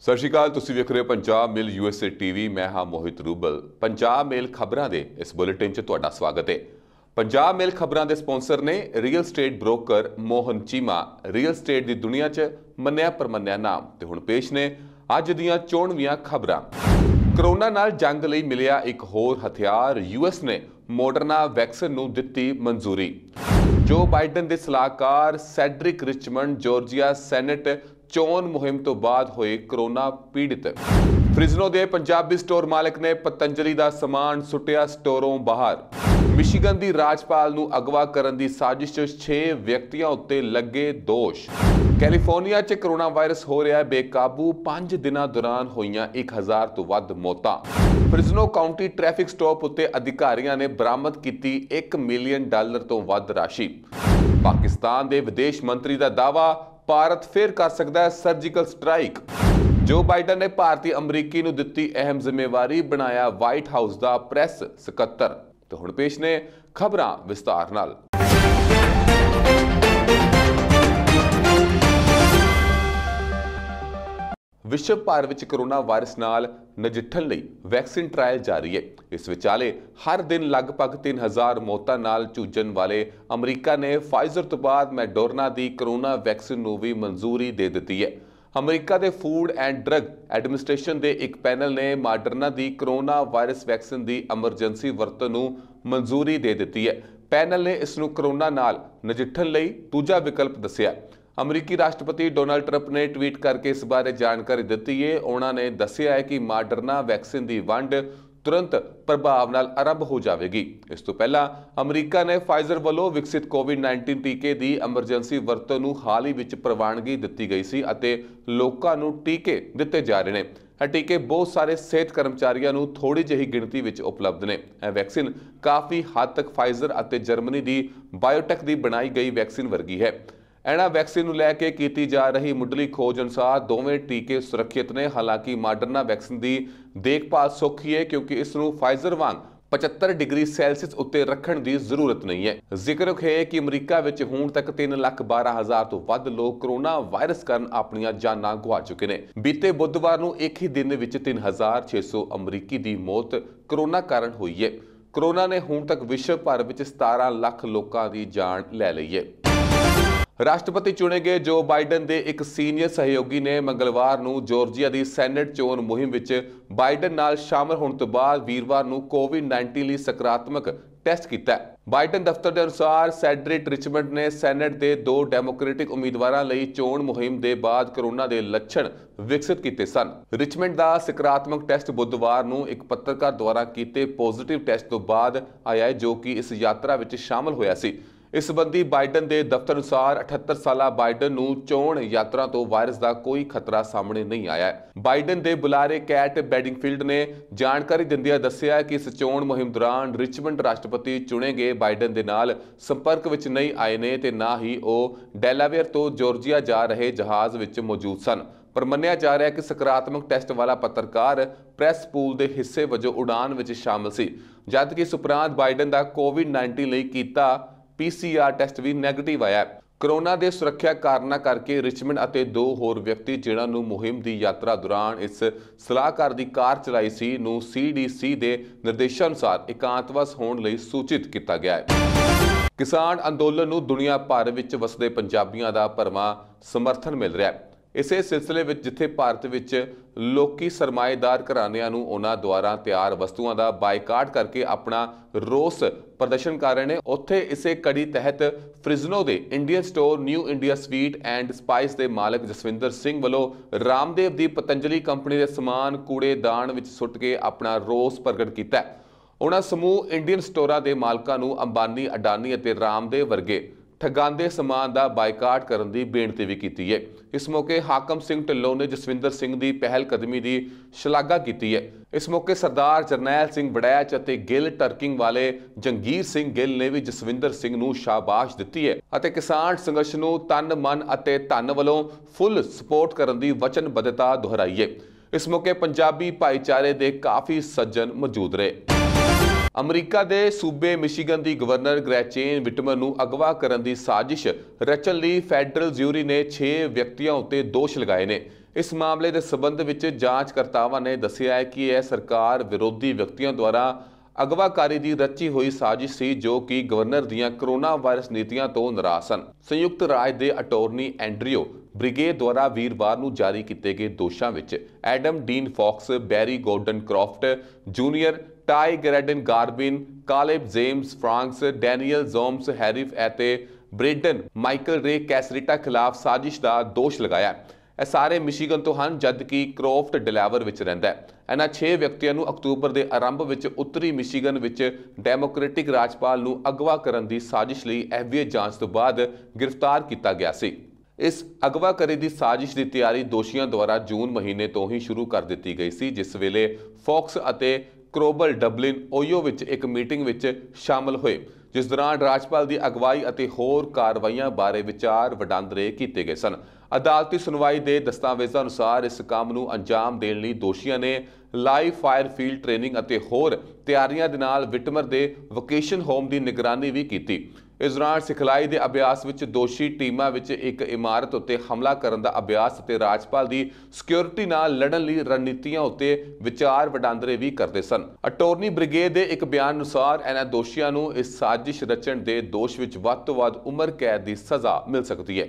ਸਤਿ ਸ਼੍ਰੀ ਅਕਾਲ ਤੁਸੀਂ ਵੇਖ ਰਹੇ ਹੋ ਪੰਜਾਬ ਮਿਲ ਯੂਐਸਏ ਟੀਵੀ ਮੈਂ ਹਾਂ ਮੋਹਿਤ ਰੂਬਲ ਪੰਜਾਬ ਮੇਲ ਖਬਰਾਂ ਦੇ ਇਸ ਬੁਲੇਟਿਨ 'ਚ ਤੁਹਾਡਾ ਸਵਾਗਤ ਹੈ ਪੰਜਾਬ ਮੇਲ ਖਬਰਾਂ ਦੇ ਸਪான்ਸਰ ਨੇ real estate broker Mohan Cheema real estate ਦੀ ਦੁਨੀਆ 'ਚ ਮੰਨਿਆ ਪਰਮੰਨਿਆ ਨਾਮ ਤੇ ਹੁਣ ਪੇਸ਼ ਨੇ ਅੱਜ ਦੀਆਂ ਚੋਣਵੀਆਂ ਖਬਰਾਂ ਕਰੋਨਾ ਨਾਲ ਜੰਗ ਲਈ ਮਿਲਿਆ ਇੱਕ ਹੋਰ ਹਥਿਆਰ ਯੂਐਸ ਨੇ ਮੋਡਰਨਾ ਵੈਕਸੀਨ ਨੂੰ ਦਿੱਤੀ ਮਨਜ਼ੂਰੀ ਜੋ ਬਾਈਡਨ ਦੇ ਸਲਾਹਕਾਰ ਸੈਡਰਿਕ ਰਿਚਮੰਡ ਜਾਰਜੀਆ ਸੈਨੇਟ ਚੋਣ ਮੁਹਿੰਮ ਤੋਂ ਬਾਅਦ ਹੋਏ ਕਰੋਨਾ ਪੀੜਿਤ ਫ੍ਰਿਜ਼ਨੋ ਦੇ ਪੰਜਾਬੀ ਸਟੋਰ ਮਾਲਕ ਨੇ ਪਤੰਜਲੀ ਦਾ ਸਮਾਨ ਸੁੱਟਿਆ ਸਟੋਰੋਂ ਬਾਹਰ ਮਿਸ਼ੀਗਨ ਦੀ ਰਾਜਪਾਲ ਨੂੰ ਅਗਵਾ ਕਰਨ ਦੀ ਸਾਜ਼ਿਸ਼ 'ਚ 6 ਵਿਅਕਤੀਆਂ ਉੱਤੇ ਲੱਗੇ ਦੋਸ਼ ਕੈਲੀਫੋਰਨੀਆ 'ਚ ਕਰੋਨਾ ਵਾਇਰਸ ਹੋ ਰਿਹਾ ਹੈ ਬੇਕਾਬੂ 5 ਦਿਨਾਂ ਦੌਰਾਨ ਹੋਈਆਂ 1000 ਤੋਂ ਵੱਧ ਮੌਤਾਂ ਫ੍ਰਿਜਨੋ ਕਾਉਂਟੀ ਟ੍ਰੈਫਿਕ ਸਟਾਪ ਉੱਤੇ ਅਧਿਕਾਰੀਆਂ ਨੇ ਬਰਾਮਦ ਕੀਤੀ 1 ਮਿਲੀਅਨ ਡਾਲਰ ਤੋਂ ਵੱਧ ਰਾਸ਼ੀ ਪਾਕਿਸਤਾਨ ਦੇ ਵਿਦੇਸ਼ ਮੰਤਰੀ ਦਾ ਦਾਵਾ ਭਾਰਤ ਫੇਰ ਕਰ ਸਕਦਾ ਹੈ ਸਰਜੀਕਲ ਸਟ੍ਰਾਈਕ ਜੋ ਬਾਈਡਨ ਨੇ ਭਾਰਤੀ ਅਮਰੀਕੀ ਨੂੰ ਦਿੱਤੀ ਅਹਿਮ ਜ਼ਿੰਮੇਵਾਰੀ ਬਣਾਇਆ ਵਾਈਟ ਹਾਊਸ ਦਾ ਪ੍ਰੈਸ ਸਕੱਤਰ ਤੇ ਹੁਣ ਪੇਸ਼ ਨੇ ਖਬਰਾਂ ਵਿਸਤਾਰ ਨਾਲ ਵਿਸ਼ਵ ਭਰ ਵਿੱਚ ਕਰੋਨਾ ਵਾਇਰਸ ਨਾਲ ਨਜਿੱਠਣ ਲਈ ਵੈਕਸੀਨ ਟ੍ਰਾਇਲ ਜਾਰੀ ਹੈ ਇਸ ਵਿਚਾਲੇ ਹਰ ਦਿਨ ਲਗਭਗ 3000 ਮੌਤਾਂ ਨਾਲ ਝੂਜਣ ਵਾਲੇ ਅਮਰੀਕਾ ਨੇ ਫਾਈਜ਼ਰ ਤੋਂ ਬਾਅਦ ਮੈਡੋਰਨਾ ਦੀ ਕਰੋਨਾ ਵੈਕਸੀਨ ਨੂੰ ਵੀ ਮਨਜ਼ੂਰੀ ਦੇ ਦਿੱਤੀ ਹੈ ਅਮਰੀਕਾ ਦੇ ਫੂਡ ਐਂਡ ਡਰੱਗ ਐਡਮਿਨਿਸਟ੍ਰੇਸ਼ਨ ਦੇ ਇੱਕ ਪੈਨਲ ਨੇ ਮਾਡਰਨਾ ਦੀ ਕਰੋਨਾ ਵਾਇਰਸ ਵੈਕਸੀਨ ਦੀ ਐਮਰਜੈਂਸੀ ਵਰਤੋਂ ਨੂੰ ਮਨਜ਼ੂਰੀ ਦੇ ਦਿੱਤੀ ਹੈ ਪੈਨਲ ਨੇ ਇਸ ਨੂੰ ਕਰੋਨਾ ਨਾਲ ਨਜਿੱਠਣ ਲਈ ਦੂਜਾ ਵਿਕਲਪ ਦੱਸਿਆ ਅਮਰੀਕੀ ਰਾਸ਼ਟਰਪਤੀ ਡੋਨਾਲਡ ਟਰੰਪ ਨੇ ਟਵੀਟ ਕਰਕੇ ਇਸ ਬਾਰੇ ਜਾਣਕਾਰੀ ਦਿੱਤੀ ਹੈ ਉਹਨਾਂ ਨੇ ਦੱਸਿਆ ਹੈ ਕਿ ਮਾਡਰਨਾ ਵੈਕਸੀਨ ਦੀ ਵੰਡ ਤੁਰੰਤ ਪ੍ਰਭਾਵ ਨਾਲ ਆਰੰਭ ਹੋ ਜਾਵੇਗੀ ਇਸ ਤੋਂ ਪਹਿਲਾਂ ਅਮਰੀਕਾ ਨੇ ਫਾਈਜ਼ਰ ਵੱਲੋਂ ਵਿਕਸਿਤ ਕੋਵਿਡ-19 ਟੀਕੇ ਦੀ ਐਮਰਜੈਂਸੀ ਵਰਤੋਂ ਨੂੰ ਹਾਲ ਹੀ ਵਿੱਚ ਪ੍ਰਵਾਨਗੀ ਦਿੱਤੀ ਗਈ ਸੀ ਅਤੇ ਲੋਕਾਂ ਨੂੰ ਟੀਕੇ ਦਿੱਤੇ ਜਾ ਰਹੇ ਨੇ ਇਹ ਟੀਕੇ ਬਹੁਤ ਸਾਰੇ ਸਿਹਤ ਕਰਮਚਾਰੀਆਂ ਨੂੰ ਥੋੜੀ ਜਿਹੀ ਗਿਣਤੀ ਵਿੱਚ ਉਪਲਬਧ ਨੇ ਇਹ ਵੈਕਸੀਨ ਕਾਫੀ ਹੱਦ ਤੱਕ ਫਾਈਜ਼ਰ ਅਤੇ ਜਰਮਨੀ ਦੀ ਬਾਇਓਟੈਕ ਦੀ ਬਣਾਈ ਗਈ ਵੈਕਸੀਨ ਵਰਗੀ ਹੈ ਐਨਾ ਵੈਕਸੀਨ ਨੂੰ ਲੈ ਕੇ ਕੀਤੀ ਜਾ ਰਹੀ ਮੁੱਢਲੀ ਖੋਜ ਅਨੁਸਾਰ ਦੋਵੇਂ ਟੀਕੇ ਸੁਰੱਖਿਅਤ ਨੇ ਹਾਲਾਂਕਿ ਮਾਡਰਨਾ ਵੈਕਸੀਨ ਦੀ ਦੇਖਭਾਲ ਸੌਖੀ ਹੈ ਕਿਉਂਕਿ ਇਸ ਨੂੰ ਫਾਈਜ਼ਰ ਵਾਂਗ 75 ਡਿਗਰੀ ਸੈਲਸੀਅਸ ਉੱਤੇ ਰੱਖਣ ਦੀ ਜ਼ਰੂਰਤ ਨਹੀਂ ਹੈ ਜ਼ਿਕਰਯੋਗ ਹੈ ਕਿ ਅਮਰੀਕਾ ਵਿੱਚ ਹੁਣ ਤੱਕ 3,12,000 ਤੋਂ ਵੱਧ ਲੋਕ ਕਰੋਨਾ ਵਾਇਰਸ ਕਾਰਨ ਆਪਣੀਆਂ ਜਾਨਾਂ ਗਵਾ ਚੁੱਕੇ ਨੇ ਬੀਤੇ ਬੁੱਧਵਾਰ ਨੂੰ ਇੱਕ ਹੀ ਦਿਨ ਵਿੱਚ 3,600 ਅਮਰੀਕੀ ਦੀ ਮੌਤ ਕਰੋਨਾ ਕਾਰਨ ਹੋਈ ਹੈ ਕਰੋਨਾ ਨੇ ਹੁਣ ਤੱਕ ਵਿਸ਼ਵ ਭਰ ਵਿੱਚ 17 ਲੱਖ ਲੋਕਾਂ ਦੀ ਜਾਨ ਲੈ ਲਈ ਹੈ ਰਾਸ਼ਟਰਪਤੀ ਚੁਣੇ ਗਏ ਜੋ ਬਾਈਡਨ ਦੇ ਇੱਕ ਸੀਨੀਅਰ ਸਹਿਯੋਗੀ ਨੇ ਮੰਗਲਵਾਰ ਨੂੰ ਜਾਰਜੀਆ ਦੀ ਸੈਨੇਟ ਚੋਣ ਮੁਹਿੰਮ ਵਿੱਚ ਬਾਈਡਨ ਨਾਲ ਸ਼ਾਮਲ ਹੋਣ ਤੋਂ ਬਾਅਦ ਵੀਰਵਾਰ ਨੂੰ ਕੋਵਿਡ-19 ਲਈ ਸਕਾਰਾਤਮਕ ਟੈਸਟ ਕੀਤਾ ਬਾਈਡਨ ਦਫ਼ਤਰ ਦੇ ਅਨੁਸਾਰ ਸੈਡਰਿਟ ਰਿਚਮੰਡ ਨੇ ਸੈਨੇਟ ਦੇ ਦੋ ਡੈਮੋਕ੍ਰੈਟਿਕ ਉਮੀਦਵਾਰਾਂ ਲਈ ਚੋਣ ਮੁਹਿੰਮ ਦੇ ਬਾਅਦ ਕਰੋਨਾ ਦੇ ਲੱਛਣ ਵਿਕਸਿਤ ਕੀਤੇ ਸਨ ਰਿਚਮੰਡ ਦਾ ਸਕਾਰਾਤਮਕ ਟੈਸਟ ਬੁੱਧਵਾਰ ਨੂੰ ਇੱਕ ਪੱਤਰਕਾਰ ਦੁਆਰਾ ਕੀਤੇ ਪੋਜ਼ਿਟਿਵ ਟੈਸਟ ਤੋਂ ਬਾਅਦ ਆਇਆ ਜੋ ਕਿ ਇਸ ਯਾਤਰਾ ਵਿੱਚ ਸ਼ਾਮਲ ਹੋਇਆ ਸੀ ਇਸ ਸੰਬੰਧੀ ਬਾਈਡਨ ਦੇ ਦਫ਼ਤਰ ਅਨੁਸਾਰ 78 ਸਾਲਾ ਬਾਈਡਨ ਨੂੰ ਚੋਣ ਯਾਤਰਾ ਤੋਂ ਵਾਇਰਸ ਦਾ ਕੋਈ ਖਤਰਾ ਸਾਹਮਣੇ ਨਹੀਂ ਆਇਆ ਹੈ ਬਾਈਡਨ ਦੇ ਬੁਲਾਰੇ ਕੈਟ ਬੈਡਿੰਗਫੀਲਡ ਨੇ ਜਾਣਕਾਰੀ ਦਿੰਦਿਆਂ ਦੱਸਿਆ ਕਿ ਇਸ ਚੋਣ ਮੁਹਿੰਮ ਦੌਰਾਨ ਰਿਚਮੰਡ ਰਾਸ਼ਟਰਪਤੀ ਚੁਣੇ ਗਏ ਬਾਈਡਨ ਦੇ ਨਾਲ ਸੰਪਰਕ ਵਿੱਚ ਨਹੀਂ ਆਏ ਨੇ ਤੇ ਨਾ ਹੀ ਉਹ ਡੈਲਾਵੇਅਰ ਤੋਂ ਜਾਰਜੀਆ ਜਾ ਰਹੇ ਜਹਾਜ਼ ਵਿੱਚ ਮੌਜੂਦ ਸਨ ਪਰ ਮੰਨਿਆ ਜਾ ਰਿਹਾ ਹੈ ਕਿ ਸਕਾਰਾਤਮਕ ਟੈਸਟ ਵਾਲਾ ਪੱਤਰਕਾਰ ਪ੍ਰੈਸ ਪੂਲ ਦੇ ਹਿੱਸੇ ਵਜੋਂ ਉਡਾਨ ਵਿੱਚ ਸ਼ਾਮਲ ਸੀ ਜਦਕਿ ਕਿ ਉਪਰੰਤ ਬਾਈਡਨ ਦਾ ਕੋਵਿਡ-19 ਲਈ ਕੀਤਾ ਪੀਸੀਆਰ ਟੈਸਟ ਵੀ ਨੈਗੇਟਿਵ ਆਇਆ ਹੈ ਕਰੋਨਾ ਦੇ ਸੁਰੱਖਿਆ ਕਾਰਨਾਂ ਕਰਕੇ ਰਿਚਮਨ ਅਤੇ ਦੋ ਹੋਰ ਵਿਅਕਤੀ ਜਿਨ੍ਹਾਂ ਨੂੰ ਮੁਹਿੰਮ ਦੀ ਯਾਤਰਾ ਦੌਰਾਨ ਇਸ ਸਲਾਹਕਾਰ ਦੀ ਕਾਰ ਚਲਾਈ ਸੀ ਨੂੰ ਸੀਡੀਸੀ ਦੇ ਨਿਰਦੇਸ਼ਾਂ ਅਨੁਸਾਰ ਇਕਾਂਤਵਾਸ ਹੋਣ ਲਈ ਸੂਚਿਤ ਕੀਤਾ ਗਿਆ ਹੈ ਕਿਸਾਨ ਅੰਦੋਲਨ ਨੂੰ ਦੁਨੀਆ ਭਰ ਵਿੱਚ ਵਸਦੇ ਪੰਜਾਬੀਆਂ ਦਾ ਪਰਮਾ ਸਮਰਥਨ ਮਿਲ ਰਿਹਾ ਹੈ ਇਸੇ ਸਿਲਸਿਲੇ ਵਿੱਚ ਜਿੱਥੇ ਭਾਰਤ ਵਿੱਚ ਲੋਕੀ ਸਰਮਾਏਦਾਰ ਘਰਾਣਿਆਂ ਨੂੰ ਉਹਨਾਂ ਦੁਆਰਾ ਤਿਆਰ ਵਸਤੂਆਂ ਦਾ ਬਾਈਕਾਟ ਕਰਕੇ ਆਪਣਾ ਰੋਸ ਪ੍ਰਦਰਸ਼ਨ ਕਰ ਰਹੇ ਨੇ ਉੱਥੇ ਇਸੇ ਕੜੀ ਤਹਿਤ ਫ੍ਰਿਜ਼ਨੋ ਦੇ Indian store New India Sweet and Spice ਦੇ ਮਾਲਕ ਜਸਵਿੰਦਰ ਸਿੰਘ ਵੱਲੋਂ ਰਾਮਦੇਵ ਦੀ ਪਤੰਜਲੀ ਕੰਪਨੀ ਦੇ ਸਮਾਨ ਕੂੜੇਦਾਨ ਵਿੱਚ ਸੁੱਟ ਕੇ ਆਪਣਾ ਰੋਸ ਪ੍ਰਗਟ ਕੀਤਾ ਉਹਨਾਂ ਸਮੂਹ ਇੰਡੀਅਨ ਸਟੋਰਾਂ ਦੇ ਮਾਲਕਾਂ ਨੂੰ ਅੰਬਾਨੀ ਅਡਾਨੀ ਅਤੇ ਰਾਮਦੇਵ ਵਰਗੇ ਠਗਾਂਦੇ ਸਮਾਨ ਦਾ ਬਾਈਕਾਟ ਕਰਨ ਦੀ ਬੇਨਤੀ ਵੀ ਕੀਤੀ ਹੈ ਇਸ ਮੌਕੇ ਹਾਕਮ ਸਿੰਘ ਢਿੱਲੋਂ ਨੇ ਜਸਵਿੰਦਰ ਸਿੰਘ ਦੀ ਪਹਿਲ ਕਦਮੀ ਦੀ ਸ਼ਲਾਘਾ ਕੀਤੀ ਹੈ ਇਸ ਮੌਕੇ ਸਰਦਾਰ ਜਰਨੈਲ ਸਿੰਘ ਬੜੈਚ ਅਤੇ ਗਿੱਲ ਟਰਕਿੰਗ ਵਾਲੇ ਜੰਗੀਰ ਸਿੰਘ ਗਿੱਲ ਨੇ ਵੀ ਜਸਵਿੰਦਰ ਸਿੰਘ ਨੂੰ ਸ਼ਾਬਾਸ਼ ਦਿੱਤੀ ਹੈ ਅਤੇ ਕਿਸਾਨ ਸੰਘਰਸ਼ ਨੂੰ ਤਨ ਮਨ ਅਤੇ ਧਨ ਵੱਲੋਂ ਫੁੱਲ ਸਪੋਰਟ ਕਰਨ ਦੀ ਵਚਨਬੱਧਤਾ ਦੁਹਰਾਈ ਹੈ ਇਸ ਮੌਕੇ ਪੰਜਾਬੀ ਭਾਈਚਾਰੇ ਦੇ ਕਾਫੀ ਸੱਜਣ ਮੌਜੂਦ ਰਹੇ ਅਮਰੀਕਾ ਦੇ ਸੂਬੇ ਮਿਸ਼ੀਗਨ ਦੀ ਗਵਰਨਰ ਗ੍ਰੈਚੇਨ ਵਿਟਮਰ ਨੂੰ ਅਗਵਾ ਕਰਨ ਦੀ ਸਾਜ਼ਿਸ਼ ਰਚਨ ਲਈ ਫੈਡਰਲ ਜ਼ਿਊਰੀ ਨੇ 6 ਵਿਅਕਤੀਆਂ ਉੱਤੇ ਦੋਸ਼ ਲਗਾਏ ਨੇ ਇਸ ਮਾਮਲੇ ਦੇ ਸਬੰਧ ਵਿੱਚ ਜਾਂਚਕਰਤਾਵਾਂ ਨੇ ਦੱਸਿਆ ਹੈ ਕਿ ਇਹ ਸਰਕਾਰ ਵਿਰੋਧੀ ਵਿਅਕਤੀਆਂ ਦੁਆਰਾ ਅਗਵਾਕਾਰੀ ਦੀ ਰਚੀ ਹੋਈ ਸਾਜ਼ਿਸ਼ ਸੀ ਜੋ ਕਿ ਗਵਰਨਰ ਦੀਆਂ ਕਰੋਨਾ ਵਾਇਰਸ ਨੀਤੀਆਂ ਤੋਂ ਨਰਾਜ਼ ਸਨ ਸੰਯੁਕਤ ਰਾਜ ਦੇ ਅਟਾਰਨੀ ਐਂਡਰੀਓ ਬ੍ਰਿਗੇਡ ਦੁਆਰਾ ਵੀਰਵਾਰ ਨੂੰ ਜਾਰੀ ਕੀਤੇ ਗਏ ਦੋਸ਼ਾਂ ਵਿੱਚ Adam Dean Fox Barry Gordon Croft Junior Ty Gerard Garbin Kaleb James Franks Daniel ਜ਼ੋਮਸ ਹੈਰਿਫ ਅਤੇ ਬ੍ਰਿਟਨ ਮਾਈਕਲ ਰੇ ਕੈਸਰੀਟਾ ਖਿਲਾਫ ਸਾਜ਼ਿਸ਼ ਦਾ ਦੋਸ਼ ਲਗਾਇਆ ਇਹ ਸਾਰੇ ਮਿਸ਼ੀਗਨ ਤੋਂ ਹਨ ਕਿ ਕ੍ਰੋਫਟ ਡਿਲੇਵਰ ਵਿੱਚ ਰਹਿੰਦਾ ਹੈ ਇਹਨਾਂ 6 ਵਿਅਕਤੀਆਂ ਨੂੰ ਅਕਤੂਬਰ ਦੇ ਆਰੰਭ ਵਿੱਚ ਉੱਤਰੀ ਮਿਸ਼ੀਗਨ ਵਿੱਚ ਡੈਮੋਕ੍ਰੈਟਿਕ ਰਾਜਪਾਲ ਨੂੰ ਅਗਵਾ ਕਰਨ ਦੀ ਸਾਜ਼ਿਸ਼ ਲਈ ਐਫਬੀਆਈ ਜਾਂਚ ਤੋਂ ਬਾਅਦ ਗ੍ਰਿਫਤਾਰ ਕੀਤਾ ਗਿਆ ਸੀ ਇਸ ਅਗਵਾ ਕਰੇ ਦੀ ਸਾਜ਼ਿਸ਼ ਦੀ ਤਿਆਰੀ ਦੋਸ਼ੀਆਂ ਦੁਆਰਾ ਜੂਨ ਮਹੀਨੇ ਤੋਂ ਹੀ ਸ਼ੁਰੂ ਕਰ ਦਿੱਤੀ ਗਈ ਸੀ ਜਿਸ ਵੇਲੇ ਫੌਕਸ ਅਤੇ ਕ੍ਰੋਬਲ ਡਬਲਿਨ ਓਯੋ ਵਿੱਚ ਇੱਕ ਮੀਟਿੰਗ ਵਿੱਚ ਸ਼ਾਮਲ ਹੋਏ ਜਿਸ ਦੌਰਾਨ ਰਾਜਪਾਲ ਦੀ ਅਗਵਾਈ ਅਤੇ ਹੋਰ ਕਾਰਵਾਈਆਂ ਬਾਰੇ ਵਿਚਾਰ ਵਟਾਂਦਰੇ ਕੀਤੇ ਗਏ ਸਨ ਅਦਾਲਤੀ ਸੁਣਵਾਈ ਦੇ ਦਸਤਾਵੇਜ਼ਾਂ ਅਨੁਸਾਰ ਇਸ ਕੰਮ ਨੂੰ ਅੰਜਾਮ ਦੇਣ ਲਈ ਦੋਸ਼ੀਆਂ ਨੇ ਲਾਈਵ ਫਾਇਰ ਫੀਲਡ ਟ੍ਰੇਨਿੰਗ ਅਤੇ ਹੋਰ ਤਿਆਰੀਆਂ ਦੇ ਨਾਲ ਵਿਟਮਰ ਦੇ ਵੋਕੇਸ਼ਨ ਹੋਮ ਦੀ ਨਿਗਰਾਨੀ ਵੀ ਕੀਤੀ ਇਸ ਦੌਰਾਨ ਸਿਖਲਾਈ ਦੇ ਅਭਿਆਸ ਵਿੱਚ ਦੋਸ਼ੀ ਟੀਮਾਂ ਵਿੱਚ ਇੱਕ ਇਮਾਰਤ ਉੱਤੇ ਹਮਲਾ ਕਰਨ ਦਾ ਅਭਿਆਸ ਤੇ ਰਾਜਪਾਲ ਦੀ ਸਿਕਿਉਰਿਟੀ ਨਾਲ ਲੜਨ ਲਈ ਰਣਨੀਤੀਆਂ ਉੱਤੇ ਵਿਚਾਰ ਵਟਾਂਦਰੇ ਵੀ ਕਰਦੇ ਸਨ ਅਟਾਰਨੀ ਬ੍ਰਿਗੇਡ ਦੇ ਇੱਕ ਬਿਆਨ ਅਨੁਸਾਰ ਇਹਨਾਂ ਦੋਸ਼ੀਆਂ ਨੂੰ ਇਸ ਸਾਜ਼ਿਸ਼ ਰਚਣ ਦੇ ਦੋਸ਼ ਵਿੱਚ ਵੱਧ ਤੋਂ ਵੱਧ ਉਮਰ ਕੈਦ ਦੀ ਸਜ਼ਾ ਮਿਲ ਸਕਦੀ ਹੈ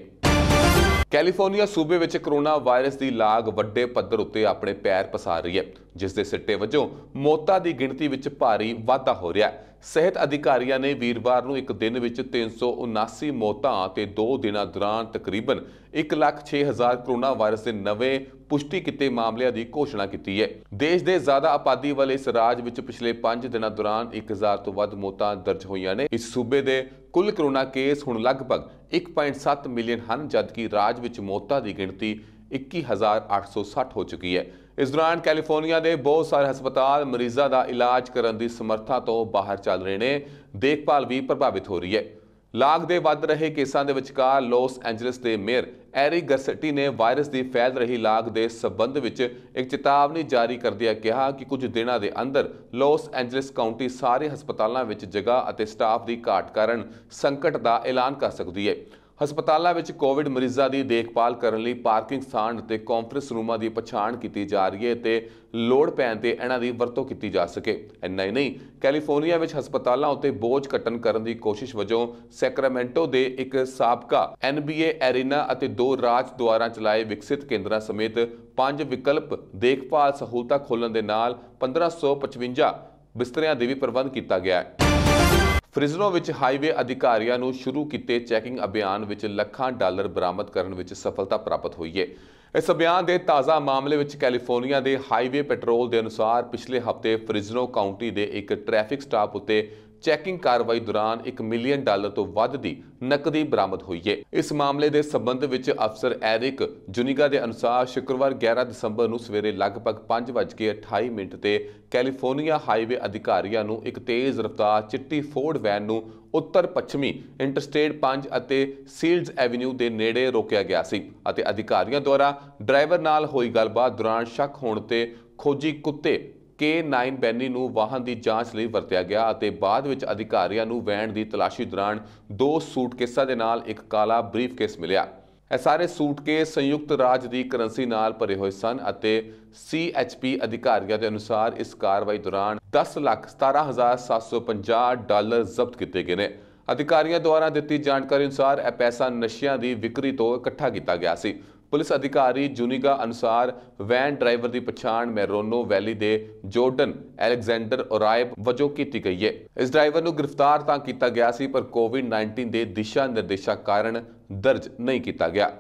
ਕੈਲੀਫੋਰਨੀਆ ਸੂਬੇ ਵਿੱਚ ਕਰੋਨਾ ਵਾਇਰਸ ਦੀ ਲਾਗ ਵੱਡੇ ਪੱਧਰ ਉੱਤੇ ਆਪਣੇ ਪੈਰ ਪਸਾਰ ਰਹੀ ਹੈ ਜਿਸ ਦੇ ਸਿੱਟੇ ਵਜੋਂ ਮੌਤਾਂ ਦੀ ਗਿਣਤੀ ਵਿੱਚ ਭਾਰੀ ਵਾਧਾ ਹੋ ਰਿਹਾ ਹੈ ਸਿਹਤ ਅਧਿਕਾਰੀਆਂ ਨੇ ਵੀਰਵਾਰ ਨੂੰ ਇੱਕ ਦਿਨ ਵਿੱਚ 379 ਮੌਤਾਂ ਤੇ 2 ਦਿਨਾਂ ਦੌਰਾਨ ਤਕਰੀਬਨ 1,06,000 ਕਰੋਨਾ ਵਾਇਰਸ ਦੇ ਨਵੇਂ ਪੁਸ਼ਟੀ ਕੀਤੇ ਮਾਮਲਿਆਂ ਦੀ ਘੋਸ਼ਣਾ ਕੀਤੀ ਹੈ ਦੇਸ਼ ਦੇ ਜ਼ਿਆਦਾ ਆਬਾਦੀ ਵਾਲੇ ਇਸ ਰਾਜ ਵਿੱਚ ਪਿਛਲੇ 5 ਦਿਨਾਂ ਦੌਰਾਨ 1000 ਤੋਂ ਵੱਧ ਮੌਤਾਂ ਦਰਜ ਹੋਈਆਂ ਨੇ ਇਸ ਸੂਬੇ ਦੇ ਕੁੱਲ ਕਰੋਨਾ ਕੇਸ ਹੁਣ ਲਗਭਗ 1.7 ਮਿਲੀਅਨ ਹਨ ਜਦਕਿ ਰਾਜ ਵਿੱਚ ਮੌਤਾਂ ਦੀ ਗਿਣਤੀ 21860 ਹੋ ਚੁੱਕੀ ਹੈ ਇਸ ਦੌਰਾਨ ਕੈਲੀਫੋਰਨੀਆ ਦੇ ਬਹੁਤ ਸਾਰੇ ਹਸਪਤਾਲ ਮਰੀਜ਼ਾਂ ਦਾ ਇਲਾਜ ਕਰਨ ਦੀ ਸਮਰੱਥਾ ਤੋਂ ਬਾਹਰ ਚੱਲ ਰਹੇ ਨੇ ਦੇਖਭਾਲ ਵੀ ਪ੍ਰਭਾਵਿਤ ਹੋ ਰਹੀ ਹੈ ਲਾਗ ਦੇ ਵੱਧ ਰਹੇ ਕੇਸਾਂ ਦੇ ਵਿਚਕਾਰ ਲਾਸ ਐਂਜਲਸ ਦੇ ਮੇਅਰ ਐਰੀ ਗਰਸਟੀ ਨੇ ਵਾਇਰਸ ਦੀ ਫੈਲ ਰਹੀ ਲਾਗ ਦੇ ਸਬੰਧ ਵਿੱਚ ਇੱਕ ਚੇਤਾਵਨੀ ਜਾਰੀ ਕਰਦਿਆਂ ਕਿਹਾ ਕਿ ਕੁਝ ਦਿਨਾਂ ਦੇ ਅੰਦਰ ਲਾਸ ਐਂਜਲਸ ਕਾਉਂਟੀ ਸਾਰੇ ਹਸਪਤਾਲਾਂ ਵਿੱਚ ਜਗ੍ਹਾ ਅਤੇ ਸਟਾਫ ਦੀ ਘਾਟ ਕਾਰਨ ਸੰਕਟ ਦਾ ਐਲਾਨ ਕਰ ਸਕਦੀ ਹੈ ਹਸਪਤਾਲਾਂ ਵਿੱਚ ਕੋਵਿਡ ਮਰੀਜ਼ਾਂ ਦੀ ਦੇਖਭਾਲ ਕਰਨ ਲਈ ਪਾਰਕਿੰਗ ਸਥਾਨ ਅਤੇ ਕਾਨਫਰੰਸ ਰੂਮਾਂ ਦੀ ਪਛਾਣ ਕੀਤੀ ਜਾ ਰਹੀ ਹੈ ਤੇ ਲੋੜ ਪੈਣ ਤੇ ਇਹਨਾਂ ਦੀ ਵਰਤੋਂ ਕੀਤੀ ਜਾ ਸਕੇ ਇੰਨਾ ਹੀ ਨਹੀਂ ਕੈਲੀਫੋਰਨੀਆ ਵਿੱਚ ਹਸਪਤਾਲਾਂ ਉੱਤੇ ਬੋਝ ਘਟਨ ਕਰਨ ਦੀ ਕੋਸ਼ਿਸ਼ ਵਜੋਂ ਸੈਕਰਾਮੈਂਟੋ ਦੇ ਇੱਕ ਸਾਬਕਾ ਐਨਬੀਏ ਅਰੀਨਾ ਅਤੇ ਦੋ ਰਾਜ ਦੁਆਰਾ ਚਲਾਏ ਵਿਕਸਿਤ ਕੇਂਦਰਾਂ ਸਮੇਤ ਪੰਜ ਵਿਕਲਪ ਦੇਖਭਾਲ ਸਹੂਲਤਾਂ ਖੋਲਣ ਦੇ ਨਾਲ 1555 ਬਿਸਤਰਿਆਂ ਦੇ ਵੀ ਪ੍ਰਬੰਧ ਕੀਤਾ ਗਿਆ ਹੈ ਫ੍ਰਿਜ਼ਰੋ ਵਿੱਚ ਹਾਈਵੇ ਅਧਿਕਾਰੀਆਂ ਨੂੰ ਸ਼ੁਰੂ ਕੀਤੇ ਚੈਕਿੰਗ ਅਭਿਆਨ ਵਿੱਚ ਲੱਖਾਂ ਡਾਲਰ ਬਰਾਮਦ ਕਰਨ ਵਿੱਚ ਸਫਲਤਾ ਪ੍ਰਾਪਤ ਹੋਈ ਹੈ ਇਸ ਅਭਿਆਨ ਦੇ ਤਾਜ਼ਾ ਮਾਮਲੇ ਵਿੱਚ ਕੈਲੀਫੋਰਨੀਆ ਦੇ ਹਾਈਵੇ ਪੈਟਰੋਲ ਦੇ ਅਨੁਸਾਰ ਪਿਛਲੇ ਹਫਤੇ ਫ੍ਰਿਜ਼ਰੋ ਕਾਉਂਟੀ ਦੇ ਇੱਕ ਟ੍ਰੈਫਿਕ ਸਟਾਪ ਉੱਤੇ ਚੈਕਿੰਗ ਕਾਰਵਾਈ ਦੌਰਾਨ 1 ਮਿਲੀਅਨ ਡਾਲਰ ਤੋਂ ਵੱਧ ਦੀ ਨਕਦੀ ਬਰਾਮਦ ਹੋਈ ਹੈ ਇਸ ਮਾਮਲੇ ਦੇ ਸਬੰਧ ਵਿੱਚ ਅਫਸਰ ਐਰਿਕ ਜੁਨੀਗਾ ਦੇ ਅਨੁਸਾਰ ਸ਼ੁੱਕਰਵਾਰ 11 ਦਸੰਬਰ ਨੂੰ ਸਵੇਰੇ ਲਗਭਗ 5:28 ਮਿੰਟ ਤੇ ਕੈਲੀਫੋਰਨੀਆ ਹਾਈਵੇ ਅਧਿਕਾਰੀਆਂ ਨੂੰ ਇੱਕ ਤੇਜ਼ ਰਫ਼ਤਾਰ ਚਿੱਟੀ ਫੋਰਡ ਵੈਨ ਨੂੰ ਉੱਤਰ ਪੱਛਮੀ ਇੰਟਰਸਟੇਟ 5 ਅਤੇ ਸੀਲਜ਼ ਐਵੇਨਿਊ ਦੇ ਨੇੜੇ ਰੋਕਿਆ ਗਿਆ ਸੀ ਅਤੇ ਅਧਿਕਾਰੀਆਂ ਦੁਆਰਾ ਡਰਾਈਵਰ ਨਾਲ ਹੋਈ ਗੱਲਬਾਤ ਦੌਰਾਨ ਸ਼ੱਕ ਹੋਣ ਤੇ ਖੋਜੀ ਕੁੱਤੇ K9 ਬੈਨੀ ਨੂੰ ਵਾਹਨ ਦੀ ਜਾਂਚ ਲਈ ਵਰਤਿਆ ਗਿਆ ਅਤੇ ਬਾਅਦ ਵਿੱਚ ਅਧਿਕਾਰੀਆਂ ਨੂੰ ਵੈਨ ਦੀ ਤਲਾਸ਼ੀ ਦੌਰਾਨ ਦੋ ਸੂਟਕੇਸਾਂ ਦੇ ਨਾਲ ਇੱਕ ਕਾਲਾ ਬਰੀਫਕੇਸ ਮਿਲਿਆ ਇਹ ਸਾਰੇ ਸੂਟਕੇਸ ਸੰਯੁਕਤ ਰਾਜ ਦੀ ਕਰੰਸੀ ਨਾਲ ਭਰੇ ਹੋਏ ਸਨ ਅਤੇ CHP ਅਧਿਕਾਰੀਆਂ ਦੇ ਅਨੁਸਾਰ ਇਸ ਕਾਰਵਾਈ ਦੌਰਾਨ 10,17,750 ਡਾਲਰ ਜ਼ਬਤ ਕੀਤੇ ਗਏ ਨੇ ਅਧਿਕਾਰੀਆਂ ਦੁਆਰਾ ਦਿੱਤੀ ਜਾਣਕਾਰੀ ਅਨੁਸਾਰ ਇਹ ਪੈਸਾ ਨਸ਼ਿਆਂ ਦੀ ਵਿਕਰੀ ਤੋਂ ਇਕੱਠਾ ਕੀਤਾ ਗਿਆ ਸੀ ਪੁਲਿਸ ਅਧਿਕਾਰੀ ਜੁਨੀਗਾ ਅਨਸਾਰ ਵੈਨ ਡਰਾਈਵਰ ਦੀ ਪਛਾਣ ਮੈਰੋਨੋ ਵੈਲੀ ਦੇ ਜੋਰਡਨ ਅਲੈਗਜ਼ੈਂਡਰ ਓਰਾਇਬ ਵਜੋਂ ਕੀਤੀ ਗਈ ਹੈ ਇਸ ਡਰਾਈਵਰ ਨੂੰ ਗ੍ਰਿਫਤਾਰ ਤਾਂ ਕੀਤਾ ਗਿਆ ਸੀ ਪਰ ਕੋਵਿਡ-19 ਦੇ ਦਿਸ਼ਾ ਨਿਰਦੇਸ਼ਾਂ ਕਾਰਨ ਦਰਜ ਨਹੀਂ ਕੀਤਾ ਗਿਆ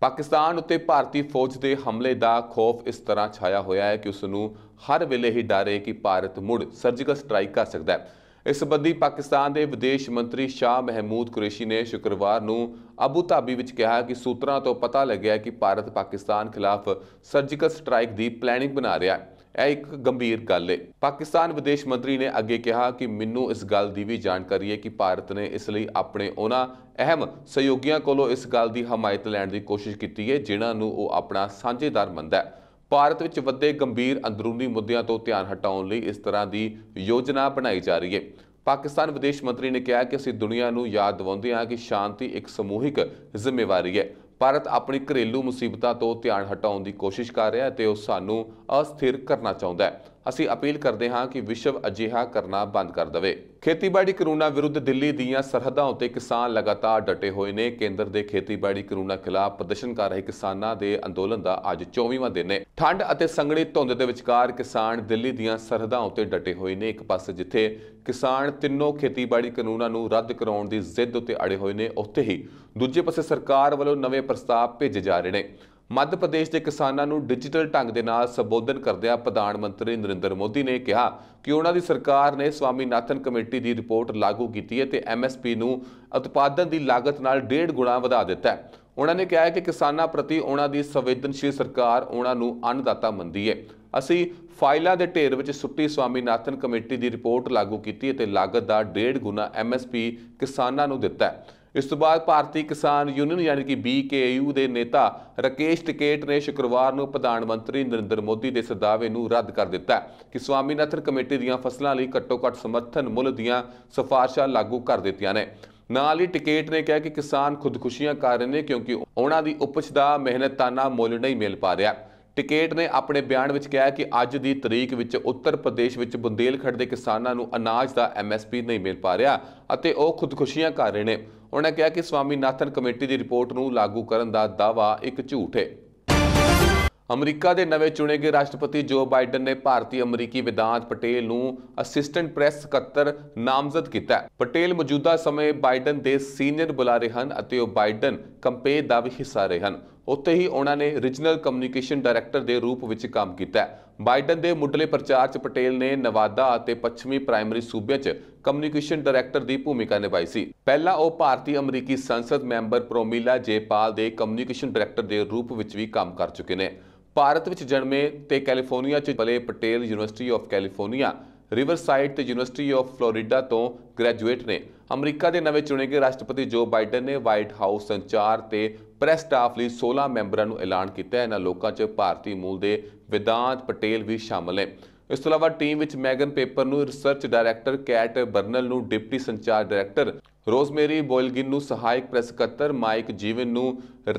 ਪਾਕਿਸਤਾਨ ਉੱਤੇ ਭਾਰਤੀ ਫੌਜ ਦੇ ਹਮਲੇ ਦਾ ਖੌਫ ਇਸ ਤਰ੍ਹਾਂ ਛਾਇਆ ਹੋਇਆ ਹੈ ਕਿ ਉਸ ਨੂੰ ਹਰ ਵੇਲੇ ਹੀ ਡਰ ਹੈ ਕਿ ਭਾਰਤ ਮੁੜ ਸਰਜੀਕਲ ਸਟ੍ਰਾਈਕ ਕਰ ਸਕਦਾ ਹੈ ਇਸ ਸੰਬੰਧੀ ਪਾਕਿਸਤਾਨ ਦੇ ਵਿਦੇਸ਼ ਮੰਤਰੀ ਸ਼ਾਹ ਮਹਿਮੂਦ ਕੁਰੇਸ਼ੀ ਨੇ ਸ਼ੁੱਕਰਵਾਰ ਨੂੰ ਅਬੂ ਧਾਬੀ ਵਿੱਚ ਕਿਹਾ ਕਿ ਸੂਤਰਾਂ ਤੋਂ ਪਤਾ ਲੱਗਿਆ ਕਿ ਭਾਰਤ ਪਾਕਿਸਤਾਨ ਖਿਲਾਫ ਸਰਜੀਕਲ ਸਟ੍ਰਾਈਕ ਦੀ ਪਲੈਨਿੰਗ ਬਣਾ ਰਿਹਾ ਹੈ ਇਹ ਇੱਕ ਗੰਭੀਰ ਗੱਲ ਹੈ ਪਾਕਿਸਤਾਨ ਵਿਦੇਸ਼ ਮੰਤਰੀ ਨੇ ਅੱਗੇ ਕਿਹਾ ਕਿ ਮੈਨੂੰ ਇਸ ਗੱਲ ਦੀ ਵੀ ਜਾਣਕਾਰੀ ਹੈ ਕਿ ਭਾਰਤ ਨੇ ਇਸ ਲਈ ਆਪਣੇ ਉਹਨਾਂ ਅਹਿਮ ਸਹਿਯੋਗੀਆਂ ਕੋਲੋਂ ਇਸ ਗੱਲ ਦੀ ਹਮਾਇਤ ਲੈਣ ਦੀ ਕੋਸ਼ਿਸ਼ ਕੀਤੀ ਹੈ ਜਿਨ੍ਹਾਂ ਨੂੰ ਉਹ ਆਪਣਾ ਸਾਂਝੇਦਾਰ ਮੰਨਦਾ ਹੈ ਭਾਰਤ ਵਿੱਚ ਵੱਧੇ ਗੰਭੀਰ ਅੰਦਰੂਨੀ ਮੁੱਦਿਆਂ ਤੋਂ ਧਿਆਨ ਹਟਾਉਣ ਲਈ ਇਸ ਤਰ੍ਹਾਂ ਦੀ ਯੋਜਨਾ ਬਣਾਈ ਜਾ ਰਹੀ ਹੈ ਪਾਕਿਸਤਾਨ ਵਿਦੇਸ਼ ਮੰਤਰੀ ਨੇ ਕਿਹਾ ਕਿ ਅਸੀਂ ਦੁਨੀਆ ਨੂੰ ਯਾਦ ਦਿਵਾਉਂਦੇ ਹਾਂ ਕਿ ਸ਼ਾਂਤੀ ਇੱਕ ਸਮੂਹਿਕ ਜ਼ਿੰਮੇਵਾਰੀ ਹੈ ਭਾਰਤ ਆਪਣੀ ਘਰੇਲੂ ਮੁਸੀਬਤਾਂ ਤੋਂ ਧਿਆਨ ਹਟਾਉਣ ਦੀ ਕੋਸ਼ਿਸ਼ ਕਰ ਰਿਹਾ ਹੈ ਤੇ ਉਹ ਸਾਨੂੰ ਅਸਥਿਰ ਕਰਨਾ ਚਾਹੁੰਦਾ ਹੈ ਅਸੀਂ ਅਪੀਲ ਕਰਦੇ ਹਾਂ ਕਿ ਵਿਸ਼ਵ ਅਜਿਹਾ ਕਰਨਾ ਬੰਦ ਕਰ ਦਵੇ ਖੇਤੀਬਾੜੀ ਕਰੋਨਾ ਵਿਰੁੱਧ ਦਿੱਲੀ ਦੀਆਂ ਸਰਹੱਦਾਂ ਉੱਤੇ ਕਿਸਾਨ ਲਗਾਤਾਰ ਡਟੇ ਹੋਏ ਨੇ ਕੇਂਦਰ ਦੇ ਖੇਤੀਬਾੜੀ ਕਰੋਨਾ ਖਿਲਾਫ ਪ੍ਰਦਰਸ਼ਨ ਕਰ ਰਹੇ ਕਿਸਾਨਾਂ ਦੇ ਅੰਦੋਲਨ ਦਾ ਅੱਜ 24ਵਾਂ ਦਿਨ ਹੈ ਠੰਡ ਅਤੇ ਸੰਘਣੀ ਧੁੰਦ ਦੇ ਵਿਚਕਾਰ ਕਿਸਾਨ ਦਿੱਲੀ ਦੀਆਂ ਸਰਹੱਦਾਂ ਉੱਤੇ ਡਟੇ ਹੋਏ ਨੇ ਇੱਕ ਪਾਸੇ ਜਿੱਥੇ ਕਿਸਾਨ ਤਿੰਨੋਂ ਖੇਤੀਬਾੜੀ ਕਾਨੂੰਨਾਂ ਨੂੰ ਰੱਦ ਕਰਾਉਣ ਦੀ ਜ਼ਿੱਦ ਉੱਤੇ ਅੜੇ ਹੋਏ ਨੇ ਉੱਥੇ ਹੀ ਦੂਜੇ ਪਾਸੇ ਸਰਕਾਰ ਵੱਲੋਂ ਨਵੇਂ ਪ੍ਰਸਤਾਵ ਭੇਜੇ ਜਾ ਰਹੇ ਨੇ ਮੱਧ ਪ੍ਰਦੇਸ਼ ਦੇ ਕਿਸਾਨਾਂ ਨੂੰ ਡਿਜੀਟਲ ਢੰਗ ਦੇ ਨਾਲ ਸੰਬੋਧਨ ਕਰਦਿਆਂ ਪ੍ਰਧਾਨ ਮੰਤਰੀ ਨਰਿੰਦਰ ਮੋਦੀ ਨੇ ਕਿਹਾ ਕਿ ਉਹਨਾਂ ਦੀ ਸਰਕਾਰ ਨੇ ਨਾਥਨ ਕਮੇਟੀ ਦੀ ਰਿਪੋਰਟ ਲਾਗੂ ਕੀਤੀ ਹੈ ਤੇ ਐਮਐਸਪੀ ਨੂੰ ਉਤਪਾਦਨ ਦੀ ਲਾਗਤ ਨਾਲ ਡੇਢ ਗੁਣਾ ਵਧਾ ਦਿੱਤਾ ਹੈ ਉਹਨਾਂ ਨੇ ਕਿਹਾ ਕਿ ਕਿਸਾਨਾਂ ਪ੍ਰਤੀ ਉਹਨਾਂ ਦੀ ਸੰਵੇਦਨਸ਼ੀਲ ਸਰਕਾਰ ਉਹਨਾਂ ਨੂੰ ਅੰਨਦਾਤਾ ਮੰਨਦੀ ਹੈ ਅਸੀਂ ਫਾਈਲਾਂ ਦੇ ਢੇਰ ਵਿੱਚ ਸੁੱਟੀ ਨਾਥਨ ਕਮੇਟੀ ਦੀ ਰਿਪੋਰਟ ਲਾਗੂ ਕੀਤੀ ਹੈ ਤੇ ਲਾਗਤ ਦਾ ਡੇਢ ਗੁਣਾ ਐਮਐਸਪੀ ਕਿਸਾਨਾਂ ਨੂੰ ਦਿੱਤਾ ਹੈ ਇਸ ਤੋਂ ਬਾਅਦ ਭਾਰਤੀ ਕਿਸਾਨ ਯੂਨੀਅਨ ਯਾਨੀ ਕਿ BKU ਦੇ ਨੇਤਾ ਰਕੇਸ਼ ਟਿਕੇਟ ਨੇ ਸ਼ੁੱਕਰਵਾਰ ਨੂੰ ਪ੍ਰਧਾਨ ਮੰਤਰੀ ਨਰਿੰਦਰ ਮੋਦੀ ਦੇ ਸਦਾਵੇ ਨੂੰ ਰੱਦ ਕਰ ਦਿੱਤਾ ਕਿ ਸਵਾਮੀਨਾਥਨ ਕਮੇਟੀ ਦੀਆਂ ਫਸਲਾਂ ਲਈ ਘੱਟੋ-ਘੱਟ ਸਮਰਥਨ ਮੁੱਲ ਦੀਆਂ ਸਿਫਾਰਸ਼ਾਂ ਲਾਗੂ ਕਰ ਦਿੱਤੀਆਂ ਨੇ ਨਾਲ ਹੀ ਟਿਕੇਟ ਨੇ ਕਿਹਾ ਕਿ ਕਿਸਾਨ ਖੁਦਕੁਸ਼ੀਆਂ ਕਰ ਰਹੇ ਨੇ ਕਿਉਂਕਿ ਉਹਨਾਂ ਦੀ ਉਪਜ ਦਾ ਮਿਹਨਤਾਨਾ ਮੁੱਲ ਨਹੀਂ ਮਿਲ ਪਾ ਰਿਹਾ ਟਿਕੇਟ ਨੇ ਆਪਣੇ ਬਿਆਨ ਵਿੱਚ ਕਿਹਾ ਕਿ ਅੱਜ ਦੀ ਤਰੀਕ ਵਿੱਚ ਉੱਤਰ ਪ੍ਰਦੇਸ਼ ਵਿੱਚ ਬੁੰਦੇਲਖੰਡ ਦੇ ਕਿਸਾਨਾਂ ਨੂੰ ਅਨਾਜ ਦਾ ਐਮਐਸਪੀ ਨਹੀਂ ਮਿਲ ਪਾ ਰਿਹਾ ਅਤੇ ਉਹ ਖੁਦਕੁਸ਼ੀਆਂ ਕਰ ਰਹੇ ਨੇ ਉਹਨਾਂ ਕਿਹਾ ਕਿ ਨਾਥਨ ਕਮੇਟੀ ਦੀ ਰਿਪੋਰਟ ਨੂੰ ਲਾਗੂ ਕਰਨ ਦਾ ਦਾਵਾ ਇੱਕ ਝੂਠ ਹੈ ਅਮਰੀਕਾ ਦੇ ਨਵੇਂ ਚੁਣੇ ਗਏ ਰਾਸ਼ਟਰਪਤੀ ਜੋ ਬਾਈਡਨ ਨੇ ਭਾਰਤੀ ਅਮਰੀਕੀ ਵਿਦਾਂਤ ਪਟੇਲ ਨੂੰ ਅਸਿਸਟੈਂਟ ਪ੍ਰੈਸ ਸਕੱਤਰ ਨਾਮਜ਼ਦ ਕੀਤਾ ਹੈ। ਪਟੇਲ ਮੌਜੂਦਾ ਸਮੇਂ ਬਾਈਡਨ ਦੇ ਸੀਨੀਅਰ ਬੁਲਾਰੇ ਹਨ ਅਤੇ ਉਹ ਬਾਈਡਨ ਕੰਪੇਨ ਦਾ ਵੀ ਹਿੱਸਾ ਰਹੇ ਹਨ। ਉੱਥੇ ਹੀ ਉਹਨਾਂ ਨੇ ਰੀਜਨਲ ਕਮਿਊਨੀਕੇਸ਼ਨ ਡਾਇਰੈਕਟਰ ਦੇ ਰੂਪ ਵਿੱਚ ਕੰਮ ਕੀਤਾ ਬਾਈਡਨ ਦੇ ਮੁੱਢਲੇ ਪ੍ਰਚਾਰ 'ਚ ਪਟੇਲ ਨੇ ਨਵਾਦਾ ਅਤੇ ਪੱਛਮੀ ਪ੍ਰਾਇਮਰੀ ਸੂਬਿਆਂ 'ਚ ਕਮਿਊਨੀਕੇਸ਼ਨ ਡਾਇਰੈਕਟਰ ਦੀ ਭੂਮਿਕਾ ਨਿਭਾਈ ਸੀ ਪਹਿਲਾਂ ਉਹ ਭਾਰਤੀ ਅਮਰੀਕੀ ਸੰਸਦ ਮੈਂਬਰ ਪ੍ਰੋਮਿਲਾ ਜੇਪਾਲ ਦੇ ਕਮਿਊਨੀਕੇਸ਼ਨ ਡਾਇਰੈਕਟਰ ਦੇ ਰੂਪ ਵਿੱਚ ਵੀ ਕੰਮ ਕਰ ਚੁੱਕੇ ਨੇ ਭਾਰਤ ਵਿੱਚ ਜਨਮੇ ਤੇ ਕੈਲੀਫੋਰਨੀਆ 'ਚ ਬਲੇ Patel University of California Riverside ਤੇ ਯੂਨੀਵਰਸਿਟੀ ਆਫ ਫਲੋਰੀਡਾ ਤੋਂ ਗ੍ਰੈਜੂਏਟ ਨੇ ਅਮਰੀਕਾ ਦੇ ਨਵੇਂ ਚੁਣੇ ਗਏ ਰਾਸ਼ਟਰਪਤੀ ਜੋ ਬਾਈਡਨ ਨੇ ਵਾਈਟ ਹਾਊਸ ਸੰਚਾਰ ਤੇ ਪ੍ਰੈਸ ਸਟਾਫ ਲਈ 16 ਮੈਂਬਰਾਂ ਨੂੰ ਐਲਾਨ ਕੀਤਾ ਹੈ ਇਹਨਾਂ ਲੋਕਾਂ 'ਚ ਭਾਰਤੀ ਮੂਲ ਦੇ ਵਿਦਾਂਤ ਪਟੇਲ ਵੀ ਸ਼ਾਮਲ ਹੈ ਇਸ ਤੋਂ ਇਲਾਵਾ ਟੀਮ ਵਿੱਚ ਮੈਗਨ ਪੇਪਰ ਨੂੰ ਰਿਸਰਚ ਡਾਇਰੈਕਟਰ ਕੈਟ ਬਰਨਲ ਨੂੰ ਡਿਪਟੀ ਸੰਚਾਰ ਡਾਇਰੈਕਟਰ ਰੋਜ਼ਮੇਰੀ ਬੋਇਲਗਿਨ ਨੂੰ ਸਹਾਇਕ ਪ੍ਰੈਸ ਸਕੱਤਰ ਮਾਈਕ ਜੀਵਨ ਨੂੰ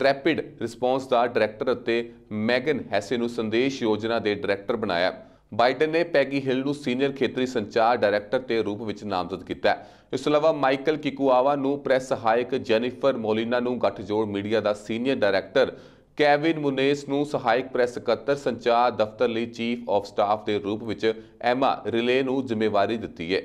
ਰੈਪਿਡ ਰਿਸਪੌਂਸ ਦਾ ਡਾਇਰੈਕਟਰ ਅਤੇ ਮੈਗਨ ਹੈਸੇ ਨੂੰ ਸੰਦੇਸ਼ ਯੋਜਨਾ ਦੇ ਡਾਇਰੈਕਟਰ ਬਣਾਇਆ ਬਾਈਡਨ ਨੇ ਪੈਗੀ ਹਿਲ ਨੂੰ ਸੀਨੀਅਰ ਖੇਤਰੀ ਸੰਚਾਰ ਡਾਇਰੈਕਟਰ ਦੇ ਰੂਪ ਵਿੱਚ ਨਾਮਜ਼ਦ ਕੀਤਾ ਹੈ ਇਸ ਤੋਂ ਇਲਾਵਾ ਮਾਈਕਲ ਕਿਕੂਆਵਾ ਨੂੰ ਪ੍ਰੈਸ ਸਹਾਇਕ ਜੈਨੀਫਰ ਮੋਲੀਨਾ ਨੂੰ ਗੱਠਜੋੜ ਮੀਡੀਆ ਦਾ ਸੀਨੀਅਰ ਡਾਇਰੈਕਟਰ ਕੈਵਿਨ ਮੁਨੇਸ ਨੂੰ ਸਹਾਇਕ ਪ੍ਰੈਸ ਸਕੱਤਰ ਸੰਚਾਰ ਦਫ਼ਤਰ ਲਈ ਚੀਫ ਆਫ ਸਟਾਫ ਦੇ ਰੂਪ ਵਿੱਚ ਐਮਾ ਰਿਲੇ ਨੂੰ ਜ਼ਿੰਮੇਵਾਰੀ ਦਿੱਤੀ ਹੈ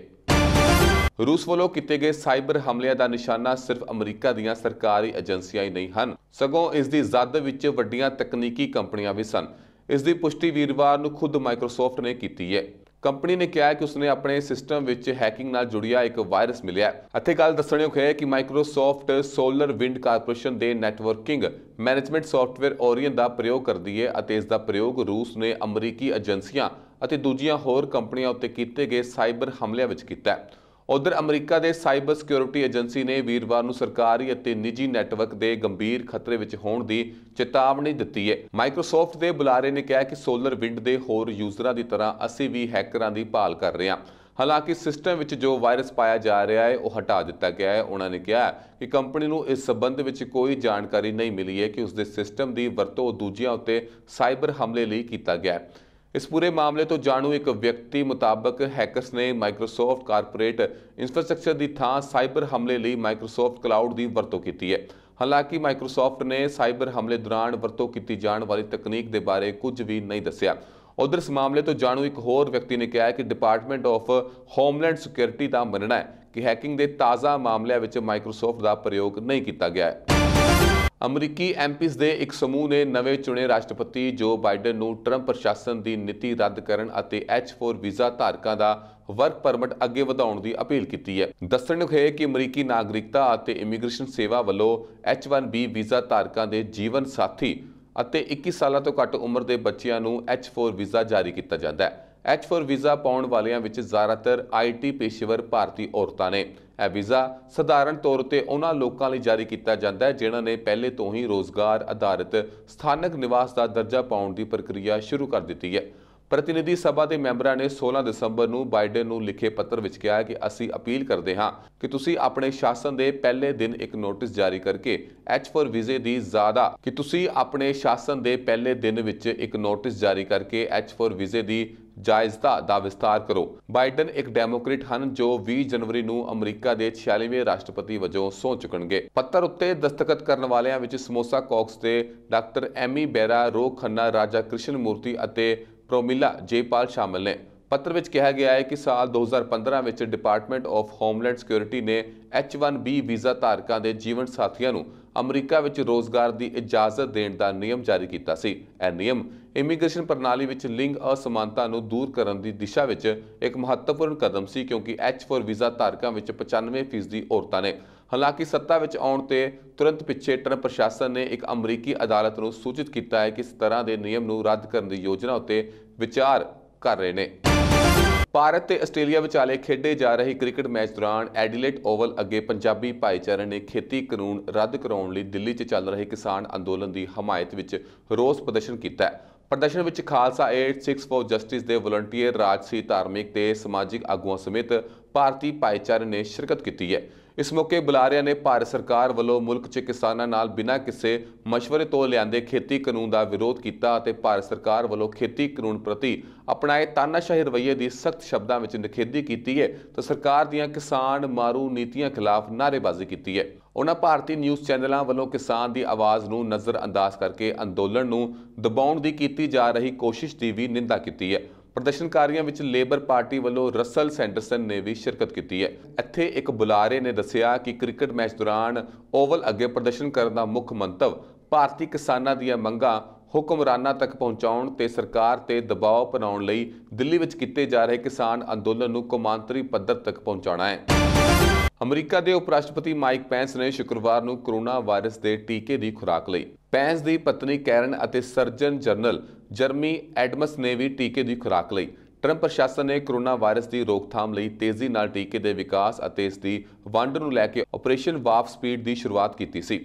ਰੂਸ ਵੱਲੋਂ ਕੀਤੇ ਗਏ ਸਾਈਬਰ ਹਮਲਿਆਂ ਦਾ ਨਿਸ਼ਾਨਾ ਸਿਰਫ ਅਮਰੀਕਾ ਦੀਆਂ ਸਰਕਾਰੀ ਏਜੰਸੀਆਂ ਹੀ ਨਹੀਂ ਹਨ ਸਗੋਂ ਇਸ ਦੀ ਜ਼ੱਦ ਵਿੱਚ ਵੱਡੀਆਂ ਤਕਨੀਕੀ ਕੰਪਨੀਆਂ ਵੀ ਸਨ ਇਸ ਦੀ ਪੁਸ਼ਟੀ ਵੀਰਵਾਰ ਨੂੰ ਖੁਦ ਮਾਈਕਰੋਸਾਫਟ ਨੇ ਕੀਤੀ ਹੈ ਕੰਪਨੀ ਨੇ ਕਿਹਾ ਕਿ ਉਸਨੇ ਆਪਣੇ ਸਿਸਟਮ ਵਿੱਚ ਹੈਕਿੰਗ ਨਾਲ ਜੁੜਿਆ ਇੱਕ ਵਾਇਰਸ ਮਿਲਿਆ ਅਤੇ ਗੱਲ ਦੱਸਣਯੋਗ ਹੈ ਕਿ ਮਾਈਕਰੋਸਾਫਟ ਸੋਲਰ ਵਿੰਡ ਕਾਰਪੋਰੇਸ਼ਨ ਦੇ ਨੈਟਵਰਕਿੰਗ ਮੈਨੇਜਮੈਂਟ ਸੌਫਟਵੇਅਰ ਓਰੀਅਨ ਦਾ ਪ੍ਰਯੋਗ ਕਰਦੀ ਹੈ ਅਤੇ ਇਸ ਦਾ ਪ੍ਰਯੋਗ ਰੂਸ ਨੇ ਅਮਰੀਕੀ ਏਜੰਸੀਆਂ ਅਤੇ ਦੂਜੀਆਂ ਹੋਰ ਕੰਪਨੀਆਂ ਉੱਤੇ ਕੀਤੇ ਗਏ ਸਾਈਬਰ ਹਮਲਿਆਂ ਵਿੱਚ ਕੀਤਾ ਹੈ ਉਧਰ ਅਮਰੀਕਾ ਦੇ ਸਾਈਬਰ ਸਿਕਿਉਰਿਟੀ ਏਜੰਸੀ ਨੇ ਵੀਰਵਾਰ ਨੂੰ ਸਰਕਾਰੀ ਅਤੇ ਨਿੱਜੀ ਨੈਟਵਰਕ ਦੇ ਗੰਭੀਰ ਖਤਰੇ ਵਿੱਚ ਹੋਣ ਦੀ ਚੇਤਾਵਨੀ ਦਿੱਤੀ ਹੈ ਮਾਈਕਰੋਸਾਫਟ ਦੇ ਬੁਲਾਰੇ ਨੇ ਕਿਹਾ ਕਿ ਸੋਲਰ ਵਿੰਡ ਦੇ ਹੋਰ ਯੂਜ਼ਰਾਂ ਦੀ ਤਰ੍ਹਾਂ ਅਸੀਂ ਵੀ ਹੈਕਰਾਂ ਦੀ ਭਾਲ ਕਰ ਰਹੇ ਹਾਂ ਹਾਲਾਂਕਿ ਸਿਸਟਮ ਵਿੱਚ ਜੋ ਵਾਇਰਸ ਪਾਇਆ ਜਾ ਰਿਹਾ ਹੈ ਉਹ ਹਟਾ ਦਿੱਤਾ ਗਿਆ ਹੈ ਉਹਨਾਂ ਨੇ ਕਿਹਾ ਕਿ ਕੰਪਨੀ ਨੂੰ ਇਸ ਸਬੰਧ ਵਿੱਚ ਕੋਈ ਜਾਣਕਾਰੀ ਨਹੀਂ ਮਿਲੀ ਹੈ ਕਿ ਉਸ ਦੇ ਸਿਸਟਮ ਦੀ ਵਰਤੋਂ ਦੂਜਿਆਂ ਉੱਤੇ ਸਾਈਬਰ ਹਮਲੇ ਲਈ ਕੀਤਾ ਗਿਆ ਹੈ ਇਸ ਪੂਰੇ ਮਾਮਲੇ ਤੋਂ ਜਾਣੂ ਇੱਕ ਵਿਅਕਤੀ ਮੁਤਾਬਕ ਹੈਕਰਸ ਨੇ ਮਾਈਕਰੋਸਾਫਟ ਕਾਰਪੋਰੇਟ ਇਨਫਰਾਸਟ੍ਰਕਚਰ ਦੀ ਥਾਂ ਸਾਈਬਰ ਹਮਲੇ ਲਈ ਮਾਈਕਰੋਸਾਫਟ ਕਲਾਊਡ ਦੀ ਵਰਤੋਂ ਕੀਤੀ ਹੈ ਹਾਲਾਂਕਿ ਮਾਈਕਰੋਸਾਫਟ ਨੇ ਸਾਈਬਰ ਹਮਲੇ ਦੌਰਾਨ ਵਰਤੋਂ ਕੀਤੀ ਜਾਣ ਵਾਲੀ ਤਕਨੀਕ ਦੇ ਬਾਰੇ ਕੁਝ ਵੀ ਨਹੀਂ ਦੱਸਿਆ ਉਧਰ ਇਸ ਮਾਮਲੇ ਤੋਂ ਜਾਣੂ ਇੱਕ ਹੋਰ ਵਿਅਕਤੀ ਨੇ ਕਿਹਾ ਕਿ ਡਿਪਾਰਟਮੈਂਟ ਆਫ ਹੋਮਲੈਂਡ ਸਿਕਿਉਰਿਟੀ ਦਾ ਮੰਨਣਾ ਹੈ ਕਿ ਹੈਕਿੰਗ ਦੇ ਤਾਜ਼ਾ ਮਾਮਲਿਆਂ ਵਿੱਚ ਮਾਈਕਰੋਸਾਫਟ ਦਾ ਪ੍ਰਯੋਗ ਨਹੀਂ ਕੀਤਾ ਗਿਆ ਹੈ ਅਮਰੀਕੀ ਐਮਪੀਸ ਦੇ ਇੱਕ ਸਮੂਹ ਨੇ ਨਵੇਂ ਚੁਣੇ ਰਾਸ਼ਟਰਪਤੀ ਜੋ ਬਾਈਡਨ ਨੂੰ ਟਰੰਪ ਪ੍ਰਸ਼ਾਸਨ ਦੀ ਨੀਤੀ ਰੱਦ ਕਰਨ ਅਤੇ H4 ਵੀਜ਼ਾ ਧਾਰਕਾਂ ਦਾ ਵਰਕ ਪਰਮਿਟ ਅੱਗੇ ਵਧਾਉਣ ਦੀ ਅਪੀਲ ਕੀਤੀ ਹੈ ਦੱਸਣਯੋਗ ਹੈ ਕਿ ਅਮਰੀਕੀ ਨਾਗਰਿਕਤਾ ਅਤੇ ਇਮੀਗ੍ਰੇਸ਼ਨ ਸੇਵਾ ਵੱਲੋਂ H1B ਵੀਜ਼ਾ ਧਾਰਕਾਂ ਦੇ ਜੀਵਨ ਸਾਥੀ ਅਤੇ 21 ਸਾਲਾਂ ਤੋਂ ਘੱਟ ਉਮਰ ਦੇ ਬੱਚਿਆਂ ਨੂੰ H4 ਵੀਜ਼ਾ ਜਾਰੀ ਕੀਤਾ ਜਾਂਦਾ ਹੈ H4 ਵੀਜ਼ਾ ਪਾਉਣ ਵਾਲਿਆਂ ਵਿੱਚ ਜ਼ਿਆਦਾਤਰ ਆਈਟੀ ਪੇਸ਼ੇਵਰ ਭਾਰਤੀ ਔਰਤਾਂ ਨੇ ਇਹ ਵੀਜ਼ਾ ਸਧਾਰਨ ਤੌਰ ਤੇ ਉਹਨਾਂ ਲੋਕਾਂ ਲਈ ਜਾਰੀ ਕੀਤਾ ਜਾਂਦਾ ਹੈ ਜਿਨ੍ਹਾਂ ਨੇ ਪਹਿਲੇ ਤੋਂ ਹੀ ਰੋਜ਼ਗਾਰ ਆਧਾਰਿਤ ਸਥਾਨਕ ਨਿਵਾਸ ਦਾ ਦਰਜਾ ਪਾਉਣ ਦੀ ਪ੍ਰਕਿਰਿਆ ਸ਼ੁਰੂ ਕਰ ਦਿੱਤੀ ਹੈ ਪ੍ਰਤੀਨਿਧੀ ਸਭਾ ਦੇ ਮੈਂਬਰਾਂ ਨੇ 16 ਦਸੰਬਰ ਨੂੰ ਬਾਈਡਨ ਨੂੰ ਲਿਖੇ ਪੱਤਰ ਵਿੱਚ ਕਿਹਾ ਕਿ ਅਸੀਂ ਅਪੀਲ ਕਰਦੇ ਹਾਂ ਕਿ ਤੁਸੀਂ ਆਪਣੇ ਸ਼ਾਸਨ ਦੇ ਪਹਿਲੇ ਦਿਨ ਇੱਕ ਨੋਟਿਸ ਜਾਰੀ ਕਰਕੇ H4 ਵੀਜ਼ੇ ਦੀ ਜ਼ਿਆਦਾ ਕਿ ਤੁਸੀਂ ਆਪਣੇ ਸ਼ਾਸਨ ਦੇ ਪਹਿਲੇ ਦਿਨ ਵਿੱਚ ਇੱਕ ਨੋਟਿਸ ਜਾਰੀ ਕਰਕੇ H4 ਵੀਜ਼ੇ ਦੀ ਜਾਇਜ਼ਤਾ ਦਾ ਵਿਸਤਾਰ ਕਰੋ ਬਾਈਡਨ ਇੱਕ ਡੈਮੋਕ੍ਰੇਟ ਹਨ ਜੋ 20 ਜਨਵਰੀ ਨੂੰ ਅਮਰੀਕਾ ਦੇ 46ਵੇਂ ਰਾਸ਼ਟਰਪਤੀ ਵਜੋਂ ਸਹੁੰ ਚੁਕਣਗੇ ਪੱਤਰ ਉੱਤੇ ਦਸਤਖਤ ਕਰਨ ਵਾਲਿਆਂ ਵਿੱਚ ਸਮੋਸਾ ਕੌਕਸ ਤੇ ਡਾਕਟਰ ਐਮੀ ਬੈਰਾ ਰੋ ਖੰਨਾ ਰਾਜਾ ਕ੍ਰਿਸ਼ਨ ਮੂਰਤੀ ਅਤੇ ਪ੍ਰੋਮਿਲਾ ਜੇਪਾਲ ਸ਼ਾਮਲ ਨੇ ਪੱਤਰ ਵਿੱਚ ਕਿਹਾ ਗਿਆ ਹੈ ਕਿ ਸਾਲ 2015 ਵਿੱਚ ਡਿਪਾਰਟਮੈਂਟ ਆਫ ਹੋਮਲੈਂਡ ਸਿਕਿਉਰਿਟੀ ਨੇ H1B ਵੀਜ਼ਾ ਧਾਰਕਾਂ ਦੇ ਜੀਵਨ ਸਾਥੀਆਂ ਨੂੰ ਅਮਰੀਕਾ ਵਿੱਚ ਰੋਜ਼ਗਾਰ ਦੀ ਇਜਾਜ਼ਤ ਦੇਣ ਦਾ ਨਿਯਮ ਜਾਰੀ ਕੀਤਾ ਸੀ ਇਹ ਨਿਯਮ ਇਮੀਗ੍ਰੇਸ਼ਨ ਪ੍ਰਣਾਲੀ ਵਿੱਚ ਲਿੰਗ ਅਸਮਾਨਤਾ ਨੂੰ ਦੂਰ ਕਰਨ ਦੀ ਦਿਸ਼ਾ ਵਿੱਚ ਇੱਕ ਮਹੱਤਵਪੂਰਨ ਕਦਮ ਸੀ ਕਿਉਂਕਿ H4 ਵੀਜ਼ਾ ਧਾਰਕਾਂ ਵਿੱਚ 95% ਦੀ ਔਰਤਾਂ ਨੇ ਹਾਲਾਂਕਿ ਸੱਤਾ ਵਿੱਚ ਆਉਣ ਤੇ ਤੁਰੰਤ ਪਿੱਛੇ ਟਰੰਪ ਪ੍ਰਸ਼ਾਸਨ ਨੇ ਇੱਕ ਅਮਰੀਕੀ ਅਦਾਲਤ ਨੂੰ ਸੂਚਿਤ ਕੀਤਾ ਹੈ ਕਿ ਇਸ ਤਰ੍ਹਾਂ ਦੇ ਨਿਯਮ ਨੂੰ ਰੱਦ ਕਰਨ ਦੀ ਯੋਜਨਾ ਉੱਤੇ ਵਿਚਾਰ ਕਰ ਰਹੇ ਨੇ ਭਾਰਤ ਤੇ ਆਸਟ੍ਰੇਲੀਆ ਵਿਚਾਲੇ ਖੇਡੇ ਜਾ ਰਹੇ ਕ੍ਰਿਕਟ ਮੈਚ ਦੌਰਾਨ ਐਡੀਲੇਟ ਓਵਲ ਅੱਗੇ ਪੰਜਾਬੀ ਭਾਈਚਾਰੇ ਨੇ ਖੇਤੀ ਕਾਨੂੰਨ ਰੱਦ ਕਰਾਉਣ ਲਈ ਦਿੱਲੀ 'ਚ ਚੱਲ ਰਹੇ ਕਿਸਾਨ ਅੰਦੋਲਨ ਦੀ ਹਮਾਇਤ ਵਿੱਚ ਰੋਸ ਪ੍ਰਦਰਸ਼ਨ ਕੀਤਾ ਪ੍ਰਦਰਸ਼ਨ ਵਿੱਚ ਖਾਲਸਾ 864 ਜਸਟਿਸ ਦੇ ਵਲੰਟੀਅਰ ਰਾਜਸੀ ਧਾਰਮਿਕ ਤੇ ਸਮਾਜਿਕ ਆਗੂਆਂ ਸਮੇਤ ਭਾਰਤੀ ਭਾਈਚਾਰੇ ਨੇ ਸ਼ਿਰਕਤ ਕੀਤੀ ਹੈ ਇਸ ਮੌਕੇ ਬੁਲਾਰਿਆਂ ਨੇ ਭਾਰਤ ਸਰਕਾਰ ਵੱਲੋਂ ਮੁਲਕ 'ਚ ਕਿਸਾਨਾਂ ਨਾਲ ਬਿਨਾਂ ਕਿਸੇ مشਵਰੇ ਤੋਂ ਲਿਆਂਦੇ ਖੇਤੀ ਕਾਨੂੰਨ ਦਾ ਵਿਰੋਧ ਕੀਤਾ ਅਤੇ ਭਾਰਤ ਸਰਕਾਰ ਵੱਲੋਂ ਖੇਤੀ ਕਾਨੂੰਨ ਪ੍ਰਤੀ ਅਪਣਾਏ ਤਾਨਾਸ਼ਾਹੀ ਰਵੱਈਏ ਦੀ ਸਖਤ ਸ਼ਬਦਾਂ ਵਿੱਚ ਨਿਖੇਧੀ ਕੀਤੀ ਹੈ ਤਾਂ ਸਰਕਾਰ ਦੀਆਂ ਕਿਸਾਨ ਮਾਰੂ ਨੀਤੀਆਂ ਖਿਲਾਫ ਨਾਰੇਬਾਜ਼ੀ ਕੀਤੀ ਹੈ ਉਹਨਾਂ ਭਾਰਤੀ ਨਿਊਜ਼ ਚੈਨਲਾਂ ਵੱਲੋਂ ਕਿਸਾਨ ਦੀ ਆਵਾਜ਼ ਨੂੰ ਨਜ਼ਰ ਅੰਦਾਜ਼ ਕਰਕੇ ਅੰਦੋਲਨ ਨੂੰ ਦਬਾਉਣ ਦੀ ਕੀਤੀ ਜਾ ਰਹੀ ਕੋਸ਼ਿਸ਼ ਦੀ ਵੀ ਨਿੰਦਾ ਕੀਤੀ ਹੈ ਪ੍ਰਦਰਸ਼ਨਕਾਰੀਆਂ ਵਿੱਚ ਲੇਬਰ ਪਾਰਟੀ ਵੱਲੋਂ ਰਸਲ ਸੈਂਡਰਸਨ ਨੇ ਵੀ ਸ਼ਿਰਕਤ ਕੀਤੀ ਹੈ ਇੱਥੇ ਇੱਕ ਬੁਲਾਰੇ ਨੇ ਦੱਸਿਆ ਕਿ ਕ੍ਰਿਕਟ ਮੈਚ ਦੌਰਾਨ ਓਵਲ ਅੱਗੇ ਪ੍ਰਦਰਸ਼ਨ ਕਰਨ ਦਾ ਮੁੱਖ ਮੰਤਵ ਭਾਰਤੀ ਕਿਸਾਨਾਂ ਦੀਆਂ ਮੰਗਾਂ ਹੁਕਮਰਾਨਾਂ ਤੱਕ ਪਹੁੰਚਾਉਣ ਤੇ ਸਰਕਾਰ ਤੇ ਦਬਾਅ ਬਣਾਉਣ ਲਈ ਦਿੱਲੀ ਵਿੱਚ ਕੀਤੇ ਜਾ ਰਹੇ ਕਿਸਾਨ ਅੰਦੋਲਨ ਨੂੰ ਕੌਮਾਂਤਰੀ ਪੱਧਰ ਤੱਕ ਪਹੁੰਚਾਉਣਾ ਹੈ ਅਮਰੀਕਾ ਦੇ ਉਪ ਰਾਸ਼ਟਰਪਤੀ ਮਾਈਕ ਪੈਂਸ ਨੇ ਸ਼ੁੱਕਰਵਾਰ ਨੂੰ ਕੋਰੋਨਾ ਵਾਇਰਸ ਦੇ ਟੀਕੇ ਦੀ ਖੁਰਾਕ ਲਈ ਪੈਂਸ ਦੀ ਪਤਨੀ ਕੈਰਨ ਅਤੇ ਸਰਜਨ ਜਨਰਲ ਜਰਮੀ ਐਡਮਸ ਨੇ ਵੀ ਟੀਕੇ ਦੀ ਖੁਰਾਕ ਲਈ ਟਰੰਪ ਪ੍ਰਸ਼ਾਸਨ ਨੇ ਕੋਰੋਨਾ ਵਾਇਰਸ ਦੀ ਰੋਕਥਾਮ ਲਈ ਤੇਜ਼ੀ ਨਾਲ ਟੀਕੇ ਦੇ ਵਿਕਾਸ ਅਤੇ ਇਸ ਦੀ ਵੰਡ ਨੂੰ ਲੈ ਕੇ ਆਪਰੇਸ਼ਨ ਵਾਪ ਸਪੀਡ ਦੀ ਸ਼ੁਰੂਆਤ ਕੀਤੀ ਸੀ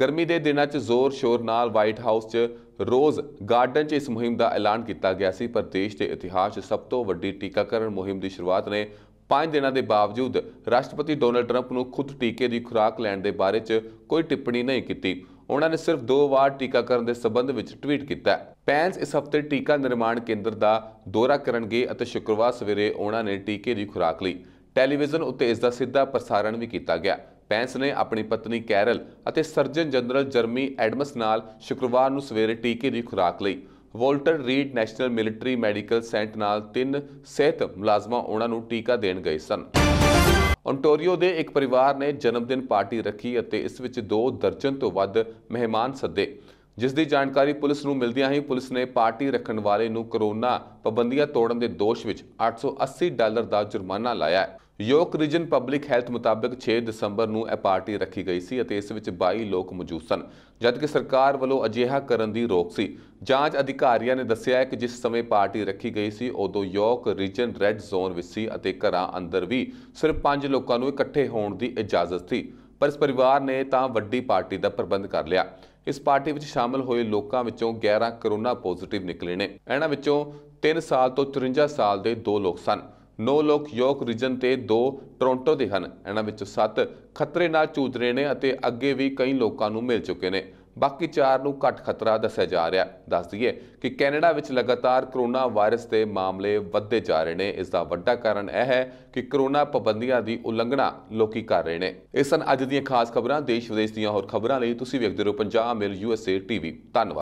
ਗਰਮੀ ਦੇ ਦਿਨਾਂ 'ਚ ਜ਼ੋਰ-ਸ਼ੋਰ ਨਾਲ ਵਾਈਟ ਹਾਊਸ 'ਚ ਰੋਜ਼ ਗਾਰਡਨ 'ਚ ਇਸ ਮੁਹਿੰਮ ਦਾ ਐਲਾਨ ਕੀਤਾ ਗਿਆ ਸੀ ਪਰ ਦੇਸ਼ ਦੇ ਇਤਿਹਾਸ 'ਚ ਸਭ ਤੋਂ ਵੱਡੀ ਟੀਕਾਕਰਨ ਮੁਹਿੰਮ ਦੀ ਸ਼ੁਰੂਆਤ ਨੇ 5 ਦਿਨਾਂ ਦੇ ਬਾਵਜੂਦ ਰਾਸ਼ਟਰਪਤੀ ਡੋਨਲਡ ਟਰੰਪ ਨੂੰ ਖੁਦ ਟੀਕੇ ਦੀ ਖੁਰਾਕ ਲੈਣ ਦੇ ਬਾਰੇ 'ਚ ਕੋਈ ਟਿੱਪਣੀ ਨਹੀਂ ਕੀਤੀ ਉਹਨਾਂ ਨੇ ਸਿਰਫ ਦੋ ਵਾਰ ਟੀਕਾਕਰਨ ਦੇ ਸਬੰਧ ਵਿੱਚ ਟਵੀਟ ਕੀਤਾ ਪੈਂਸ ਇਸ ਹਫਤੇ ਟੀਕਾ ਨਿਰਮਾਣ ਕੇਂਦਰ ਦਾ ਦੌਰਾ ਕਰਨਗੇ ਅਤੇ ਸ਼ੁੱਕਰਵਾਰ ਸਵੇਰੇ ਉਹਨਾਂ ਨੇ ਟੀਕੇ ਦੀ ਖੁਰਾਕ ਲਈ ਟੈਲੀਵਿਜ਼ਨ ਉੱਤੇ ਇਸ ਦਾ ਸਿੱਧਾ ਪ੍ਰਸਾਰਣ ਵੀ ਕੀਤਾ ਗਿਆ ਪੈਂਸ ਨੇ ਆਪਣੀ ਪਤਨੀ ਕੈਰਲ ਅਤੇ ਸਰਜਨ ਜਨਰਲ ਜਰਮੀ ਐਡਮਸ ਨਾਲ ਸ਼ੁੱਕਰਵਾਰ ਨੂੰ ਸਵੇਰੇ ਟੀਕੇ ਦੀ ਖੁਰਾਕ ਲਈ Walter Reed National Military Medical Center ਨਾਲ ਤਿੰਨ ਸਿਹਤ ਮੁਲਾਜ਼ਮਾਂ ਉਹਨਾਂ ਨੂੰ ਟੀਕਾ ਦੇਣ ਗਏ ਸਨ ਓਨਟਾਰੀਓ ਦੇ ਇੱਕ ਪਰਿਵਾਰ ਨੇ ਜਨਮ ਦਿਨ ਪਾਰਟੀ ਰੱਖੀ ਅਤੇ ਇਸ ਵਿੱਚ 2 ਦਰਜਨ ਤੋਂ ਵੱਧ ਮਹਿਮਾਨ ਸੱਦੇ ਜਿਸ ਦੀ ਜਾਣਕਾਰੀ ਪੁਲਿਸ ਨੂੰ ਮਿਲਦਿਆਂ ਹੀ ਪੁਲਿਸ ਨੇ ਪਾਰਟੀ ਰੱਖਣ ਵਾਲੇ ਨੂੰ ਕਰੋਨਾ ਪਾਬੰਦੀਆਂ ਤੋੜਨ ਦੇ ਦੋਸ਼ ਵਿੱਚ 880 ਡਾਲਰ ਦਾ ਜੁਰਮਾਨਾ ਲਾਇਆ ਹੈ ਯੋਕ ਰੀਜਨ ਪਬਲਿਕ ਹੈਲਥ ਮੁਤਾਬਕ 6 ਦਸੰਬਰ ਨੂੰ ਇਹ ਪਾਰਟੀ ਰੱਖੀ ਗਈ ਸੀ ਅਤੇ ਇਸ ਵਿੱਚ 22 ਲੋਕ ਮੌਜੂਦ ਸਨ ਜਦਕਿ ਸਰਕਾਰ ਵੱਲੋਂ ਅਜਿਹਾ ਕਰਨ ਦੀ ਰੋਕ ਸੀ ਜਾਂਚ ਅਧਿਕਾਰੀਆਂ ਨੇ ਦੱਸਿਆ ਕਿ ਜਿਸ ਸਮੇਂ ਪਾਰਟੀ ਰੱਖੀ ਗਈ ਸੀ ਉਦੋਂ ਯੋਕ ਰੀਜਨ ਰੈੱਡ ਜ਼ੋਨ ਵਿੱਚ ਸੀ ਅਤੇ ਘਰਾਂ ਅੰਦਰ ਵੀ ਸਿਰਫ 5 ਲੋਕਾਂ ਨੂੰ ਇਕੱਠੇ ਹੋਣ ਦੀ ਇਜਾਜ਼ਤ ਸੀ ਪਰ ਇਸ ਪਰਿਵਾਰ ਨੇ ਤਾਂ ਵੱਡੀ ਪਾਰਟੀ ਦਾ ਪ੍ਰਬੰਧ ਕਰ ਲਿਆ ਇਸ ਪਾਰਟੀ ਵਿੱਚ ਸ਼ਾਮਲ ਹੋਏ ਲੋਕਾਂ ਵਿੱਚੋਂ 11 ਕਰੋਨਾ ਪੋਜ਼ਿਟਿਵ ਨਿਕਲੇ ਨੇ ਇਹਨਾਂ ਵਿੱਚੋਂ 3 ਸਾਲ ਤੋਂ 54 ਸਾਲ ਦੇ 2 ਲੋਕ ਸਨ ਨੋ ਲੋਕ ਯੋਕ ਰੀਜਨ ਤੇ 2 ਟੋਰਾਂਟੋ ਦੇ ਹਨ ਇਹਨਾਂ ਵਿੱਚੋਂ 7 ਖਤਰੇ ਨਾਲ ਜੂਝ ਰਹੇ ਨੇ ਅਤੇ ਅੱਗੇ ਵੀ ਕਈ ਲੋਕਾਂ ਨੂੰ ਮਿਲ ਚੁੱਕੇ ਨੇ ਬਾਕੀ 4 ਨੂੰ ਘੱਟ ਖਤਰਾ ਦੱਸਿਆ ਜਾ ਰਿਹਾ ਦੱਸ ਦਈਏ ਕਿ ਕੈਨੇਡਾ ਵਿੱਚ ਲਗਾਤਾਰ ਕਰੋਨਾ ਵਾਇਰਸ ਦੇ ਮਾਮਲੇ ਵੱਧਦੇ ਜਾ ਰਹੇ ਨੇ ਇਸ ਦਾ ਵੱਡਾ ਕਾਰਨ ਇਹ ਹੈ ਕਿ ਕਰੋਨਾ ਪਾਬੰਦੀਆਂ ਦੀ ਉਲੰਘਣਾ ਲੋਕੀ ਕਰ ਰਹੇ ਨੇ ਇਸਨ ਸਨ ਅੱਜ ਦੀਆਂ ਖਾਸ ਖਬਰਾਂ ਦੇਸ਼ ਵਿਦੇਸ਼ ਦੀਆਂ ਹੋਰ ਖਬਰਾਂ ਲਈ ਤੁਸੀਂ ਵੇਖਦੇ ਰਹੋ ਪੰਜਾਬ ਮਿਲ ਯੂਐਸਏ ਟੀਵੀ ਧੰਨਵਾਦ